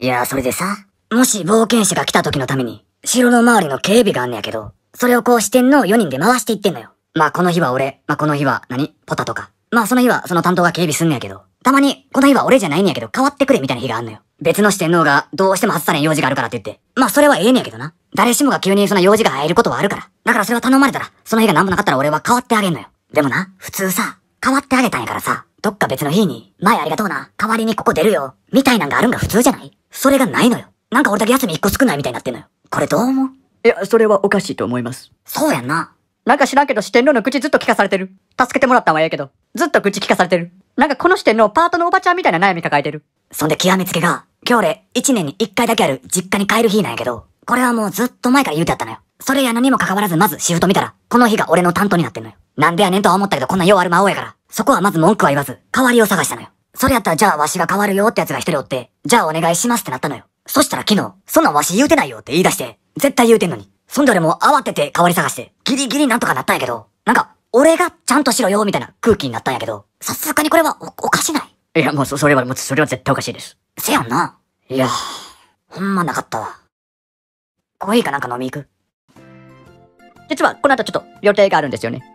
いや、それでさ、もし冒険者が来た時のために、城の周りの警備があんねやけど、それをこう四天王4人で回していってんのよ。まあこの日は俺、まあこの日は何ポタとか。まあその日はその担当が警備すんねやけど、たまにこの日は俺じゃないんやけど変わってくれみたいな日があんのよ。別の四天王がどうしても外さない用事があるからって言って。まあそれはええねやけどな。誰しもが急にその用事が入ることはあるから。だからそれは頼まれたら、その日が何もなかったら俺は変わってあげんのよ。でもな、普通さ、変わってあげたんやからさ、どっか別の日に、前ありがとうな、代わりにここ出るよ、みたいなんがあるんが普通じゃないそれがないのよ。なんか俺だけ休み一個少ないみたいになってんのよ。これどう思ういや、それはおかしいと思います。そうやんな。なんか知らんけど四天王の口ずっと聞かされてる。助けてもらったんはええけど、ずっと口聞かされてる。なんかこの四天王パートのおばちゃんみたいな悩み抱えてる。そんで極めつけが、今日俺一年に一回だけある実家に帰る日なんやけど、これはもうずっと前から言うてあったのよ。それや何もかかわらずまずシフト見たら、この日が俺の担当になってんのよ。なんでやねんとは思ったけどこんな弱ある魔王やから、そこはまず文句は言わず、代わりを探したのよ。それやったらじゃあわしが変わるよってやつが一人おって、じゃあお願いしますってなったのよ。そしたら昨日、そんなんわし言うてないよって言い出して、絶対言うてんのに。そんで俺も慌てて代わり探して、ギリギリなんとかなったんやけど、なんか、俺がちゃんとしろよみたいな空気になったんやけど、さすがにこれはお、おかしないいや、もうそ、それは、もう、それは絶対おかしいです。せやんな。いや、ほんまなかったわ。コーヒーかなんか飲み行く実は、この後ちょっと予定があるんですよね。